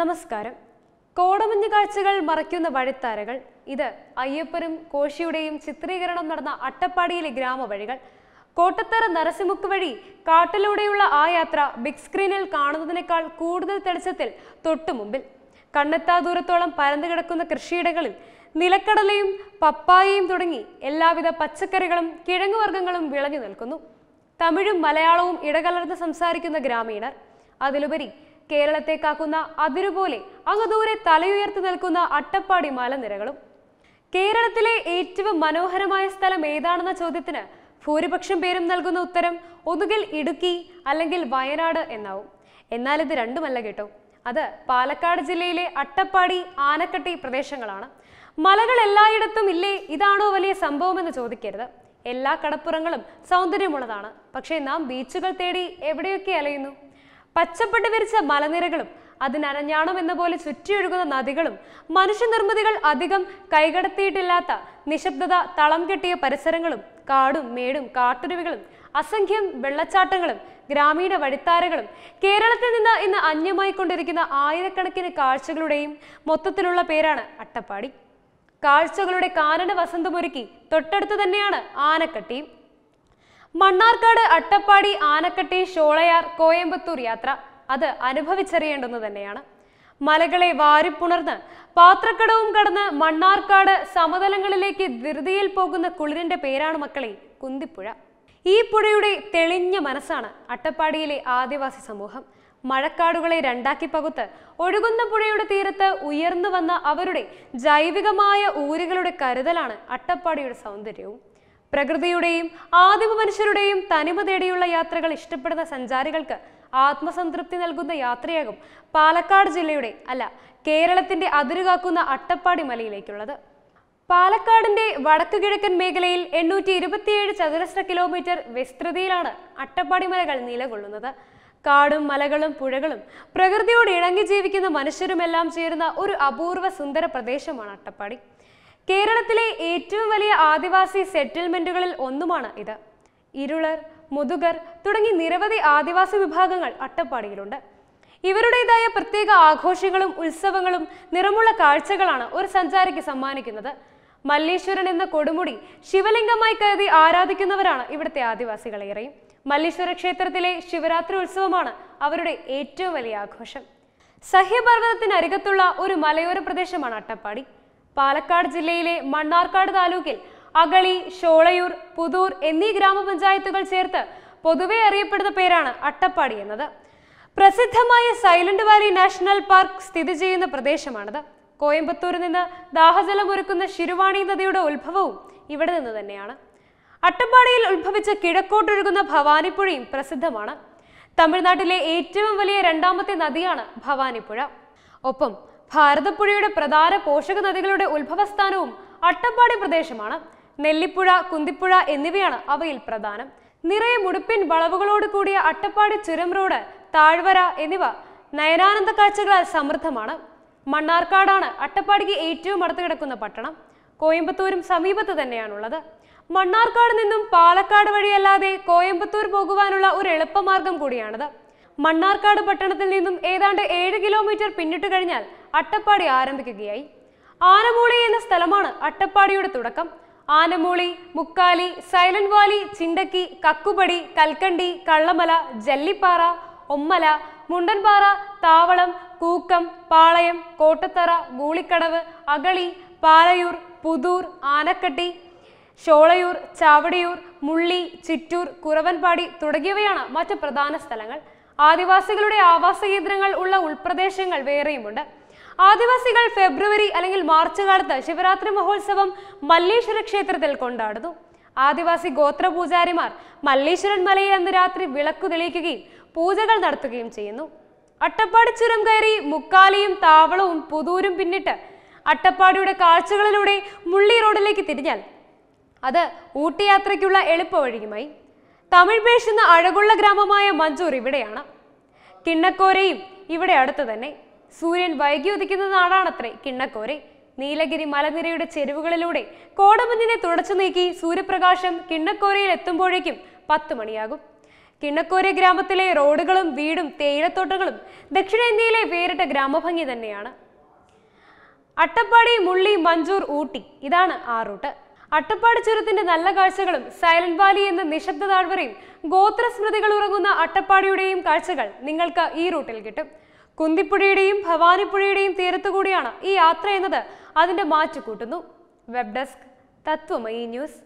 നമസ്കാരം കോടമഞ്ഞ് കാഴ്ചകൾ മറയ്ക്കുന്ന വഴിത്താരകൾ ഇത് അയ്യപ്പനും കോശിയുടെയും ചിത്രീകരണം നടന്ന അട്ടപ്പാടിയിലെ ഗ്രാമവഴികൾ കോട്ടത്തറ നരസിമുക്ക് വഴി കാട്ടിലൂടെയുള്ള ആ യാത്ര ബിഗ് സ്ക്രീനിൽ കാണുന്നതിനേക്കാൾ കൂടുതൽ തെളിച്ചത്തിൽ തൊട്ടുമുമ്പിൽ കണ്ണെത്താ ദൂരത്തോളം പരന്നു കിടക്കുന്ന കൃഷിയിടങ്ങളിൽ നിലക്കടലയും പപ്പായയും തുടങ്ങി എല്ലാവിധ പച്ചക്കറികളും കിഴങ്ങുവർഗ്ഗങ്ങളും വിളഞ്ഞു നിൽക്കുന്നു തമിഴും മലയാളവും ഇടകലർന്ന് സംസാരിക്കുന്ന ഗ്രാമീണർ അതിലുപരി കേരളത്തെ കാക്കുന്ന അതിരുപോലെ ദൂരെ തലയുയർത്തി നിൽക്കുന്ന അട്ടപ്പാടി മലനിരകളും കേരളത്തിലെ ഏറ്റവും മനോഹരമായ സ്ഥലം ഏതാണെന്ന ചോദ്യത്തിന് ഭൂരിപക്ഷം പേരും നൽകുന്ന ഉത്തരം ഒന്നുകിൽ ഇടുക്കി അല്ലെങ്കിൽ വയനാട് എന്നാവും എന്നാൽ ഇത് രണ്ടുമല്ല കേട്ടോ അത് പാലക്കാട് ജില്ലയിലെ അട്ടപ്പാടി ആനക്കട്ടി പ്രദേശങ്ങളാണ് മലകൾ എല്ലായിടത്തും ഇല്ലേ ഇതാണോ വലിയ സംഭവമെന്ന് ചോദിക്കരുത് എല്ലാ കടപ്പുറങ്ങളും സൗന്ദര്യമുള്ളതാണ് പക്ഷേ നാം ബീച്ചുകൾ തേടി എവിടെയൊക്കെ അലയുന്നു പച്ചപ്പട്ട് വിരിച്ച മലനിരകളും അതിനരഞ്ഞാണം എന്ന പോലെ ചുറ്റിയൊഴുകുന്ന നദികളും മനുഷ്യനിർമ്മിതികൾ അധികം കൈകടത്തിയിട്ടില്ലാത്ത നിശബ്ദത തളം കെട്ടിയ പരിസരങ്ങളും കാടും മേടും കാട്ടുരുവികളും അസംഖ്യം വെള്ളച്ചാട്ടങ്ങളും ഗ്രാമീണ വഴിത്താരകളും കേരളത്തിൽ നിന്ന് ഇന്ന് അന്യമായി കൊണ്ടിരിക്കുന്ന ആയിരക്കണക്കിന് കാഴ്ചകളുടെയും മൊത്തത്തിലുള്ള പേരാണ് അട്ടപ്പാടി കാഴ്ചകളുടെ കാനന വസന്തമൊരുക്കി തൊട്ടടുത്ത് തന്നെയാണ് ആനക്കട്ടിയും മണ്ണാർക്കാട് അട്ടപ്പാടി ആനക്കട്ടി ഷോളയാർ കോയമ്പത്തൂർ യാത്ര അത് അനുഭവിച്ചറിയേണ്ടുന്നത് തന്നെയാണ് മലകളെ വാരിപ്പുണർന്ന് പാത്രക്കടവും കടന്ന് മണ്ണാർക്കാട് സമതലങ്ങളിലേക്ക് ധൃതിയിൽ പോകുന്ന കുളിരിന്റെ പേരാണ് മക്കളെ കുന്തിപ്പുഴ ഈ പുഴയുടെ തെളിഞ്ഞ മനസ്സാണ് അട്ടപ്പാടിയിലെ ആദിവാസി സമൂഹം മഴക്കാടുകളെ രണ്ടാക്കി പകുത്ത് ഒഴുകുന്ന പുഴയുടെ തീരത്ത് ഉയർന്നു വന്ന അവരുടെ ജൈവികമായ ഊരുകളുടെ കരുതലാണ് അട്ടപ്പാടിയുടെ സൗന്ദര്യവും പ്രകൃതിയുടെയും ആദിമ മനുഷ്യരുടെയും തനിമ തേടിയുള്ള യാത്രകൾ ഇഷ്ടപ്പെടുന്ന സഞ്ചാരികൾക്ക് ആത്മസംതൃപ്തി നൽകുന്ന യാത്രയാകും പാലക്കാട് ജില്ലയുടെ അല്ല കേരളത്തിന്റെ അതിരുകാക്കുന്ന അട്ടപ്പാടി മലയിലേക്കുള്ളത് പാലക്കാടിന്റെ വടക്കു കിഴക്കൻ മേഖലയിൽ എണ്ണൂറ്റി ഇരുപത്തിയേഴ് ചതുരശ്ര കിലോമീറ്റർ വിസ്തൃതിയിലാണ് അട്ടപ്പാടി മലകൾ നിലകൊള്ളുന്നത് കാടും മലകളും പുഴകളും പ്രകൃതിയോട് ഇണങ്ങി ജീവിക്കുന്ന മനുഷ്യരുമെല്ലാം ചേരുന്ന ഒരു അപൂർവ സുന്ദര പ്രദേശമാണ് അട്ടപ്പാടി കേരളത്തിലെ ഏറ്റവും വലിയ ആദിവാസി സെറ്റിൽമെന്റുകളിൽ ഒന്നുമാണ് ഇത് ഇരുളർ മുതുകർ തുടങ്ങി നിരവധി ആദിവാസി വിഭാഗങ്ങൾ അട്ടപ്പാടിയിലുണ്ട് ഇവരുടേതായ പ്രത്യേക ആഘോഷങ്ങളും ഉത്സവങ്ങളും നിറമുള്ള കാഴ്ചകളാണ് ഒരു സഞ്ചാരിക്ക് സമ്മാനിക്കുന്നത് മല്ലീശ്വരൻ എന്ന കൊടുമുടി ശിവലിംഗമായി കരുതി ആരാധിക്കുന്നവരാണ് ഇവിടുത്തെ ആദിവാസികളേറെയും മല്ലീശ്വര ക്ഷേത്രത്തിലെ ശിവരാത്രി ഉത്സവമാണ് അവരുടെ ഏറ്റവും വലിയ ആഘോഷം സഹ്യപർവ്വതത്തിനരികത്തുള്ള ഒരു മലയോര പ്രദേശമാണ് അട്ടപ്പാടി പാലക്കാട് ജില്ലയിലെ മണ്ണാർക്കാട് താലൂക്കിൽ അകളി ഷോളയൂർ പുതൂർ എന്നീ ഗ്രാമപഞ്ചായത്തുകൾ ചേർത്ത് പൊതുവെ അറിയപ്പെടുന്ന പേരാണ് അട്ടപ്പാടി എന്നത് പ്രസിദ്ധമായ സൈലന്റ് വാലി നാഷണൽ പാർക്ക് സ്ഥിതി ചെയ്യുന്ന പ്രദേശമാണിത് കോയമ്പത്തൂരിൽ നിന്ന് ദാഹജലം ഒരുക്കുന്ന ശിരുവാണി നദിയുടെ ഉത്ഭവവും ഇവിടെ നിന്ന് തന്നെയാണ് അട്ടപ്പാടിയിൽ ഉത്ഭവിച്ച കിഴക്കോട്ടൊഴുകുന്ന ഭവാനിപ്പുഴയും പ്രസിദ്ധമാണ് തമിഴ്നാട്ടിലെ ഏറ്റവും വലിയ രണ്ടാമത്തെ നദിയാണ് ഭവാനിപ്പുഴ ഒപ്പം ഭാരതപ്പുഴയുടെ പ്രധാന പോഷക നദികളുടെ ഉത്ഭവസ്ഥാനവും അട്ടപ്പാടി പ്രദേശമാണ് നെല്ലിപ്പുഴ കുന്തിപ്പുഴ എന്നിവയാണ് അവയിൽ പ്രധാനം നിറയെ മുടുപ്പിൻ വളവുകളോട് കൂടിയ അട്ടപ്പാടി ചുരം റോഡ് താഴ്വര എന്നിവ നയനാനന്ദ കാഴ്ചകളാൽ സമൃദ്ധമാണ് മണ്ണാർക്കാടാണ് അട്ടപ്പാടിക്ക് ഏറ്റവും അടുത്ത് കിടക്കുന്ന പട്ടണം കോയമ്പത്തൂരും സമീപത്ത് തന്നെയാണുള്ളത് മണ്ണാർക്കാട് നിന്നും പാലക്കാട് വഴിയല്ലാതെ കോയമ്പത്തൂർ പോകുവാനുള്ള ഒരു എളുപ്പമാർഗം കൂടിയാണിത് മണ്ണാർക്കാട് പട്ടണത്തിൽ നിന്നും ഏതാണ്ട് ഏഴ് കിലോമീറ്റർ പിന്നിട്ട് കഴിഞ്ഞാൽ അട്ടപ്പാടി ആരംഭിക്കുകയായി ആനമൂളി എന്ന സ്ഥലമാണ് അട്ടപ്പാടിയുടെ തുടക്കം ആനമൂളി മുക്കാലി സൈലന്റ് വാലി ചിണ്ടക്കി കക്കുപടി കൽക്കണ്ടി കള്ളമല ജല്ലിപ്പാറ ഒമ്മല മുണ്ടൻപാറ താവളം കൂക്കം പാളയം കോട്ടത്തറ ഗൂളിക്കടവ് അകളി പാലയൂർ പുതൂർ ആനക്കട്ടി ഷോളയൂർ ചാവടിയൂർ മുള്ളി ചിറ്റൂർ കുറവൻപാടി തുടങ്ങിയവയാണ് മറ്റ് പ്രധാന സ്ഥലങ്ങൾ ആദിവാസികളുടെ ആവാസ കേന്ദ്രങ്ങൾ ഉള്ള ഉൾപ്രദേശങ്ങൾ വേറെയുമുണ്ട് ആദിവാസികൾ ഫെബ്രുവരി അല്ലെങ്കിൽ മാർച്ച് കാലത്ത് ശിവരാത്രി മഹോത്സവം മല്ലേശ്വര ക്ഷേത്രത്തിൽ കൊണ്ടാടുന്നു ആദിവാസി ഗോത്ര പൂജാരിമാർ മല്ലേശ്വരൻ മലയിൽ അന്ന് രാത്രി വിളക്കു തെളിയിക്കുകയും പൂജകൾ നടത്തുകയും ചെയ്യുന്നു അട്ടപ്പാടി ചുരം കയറി മുക്കാലിയും താവളവും പുതൂരും പിന്നിട്ട് അട്ടപ്പാടിയുടെ കാഴ്ചകളിലൂടെ മുള്ളി റോഡിലേക്ക് തിരിഞ്ഞാൽ അത് ഊട്ടി യാത്രയ്ക്കുള്ള എളുപ്പവഴിയുമായി തമിഴ് പേശുന്ന അഴകുള്ള ഗ്രാമമായ മഞ്ചൂർ ഇവിടെയാണ് കിണ്ണക്കോരയും ഇവിടെ അടുത്ത് തന്നെ സൂര്യൻ വൈകി ഉദിക്കുന്ന നാടാണത്രേ കിണ്ണക്കോരെ നീലഗിരി മലനിരയുടെ ചെരുവുകളിലൂടെ കോടമഞ്ഞിനെ തുടച്ചു നീക്കി സൂര്യപ്രകാശം കിണ്ണക്കോരയിൽ എത്തുമ്പോഴേക്കും പത്ത് മണിയാകും കിണ്ണക്കോര ഗ്രാമത്തിലെ റോഡുകളും വീടും തേയിലത്തോട്ടങ്ങളും ദക്ഷിണേന്ത്യയിലെ വേറിട്ട ഗ്രാമഭംഗി തന്നെയാണ് അട്ടപ്പാടി മുള്ളി മഞ്ചൂർ ഊട്ടി ഇതാണ് ആ റൂട്ട് അട്ടപ്പാടി ചുരത്തിന്റെ നല്ല കാഴ്ചകളും സൈലന്റ് വാലി എന്ന നിശബ്ദ താഴ്വരയും ഗോത്ര സ്മൃതികൾ ഉറങ്ങുന്ന അട്ടപ്പാടിയുടെയും കാഴ്ചകൾ നിങ്ങൾക്ക് ഈ റൂട്ടിൽ കിട്ടും കുന്തിപ്പുഴയുടെയും ഭവാനിപ്പുഴയുടെയും തീരത്തുകൂടിയാണ് ഈ യാത്ര എന്നത് അതിന്റെ മാറ്റുകൂട്ടുന്നു വെബ് ഡെസ്ക് തത്വമയി ന്യൂസ്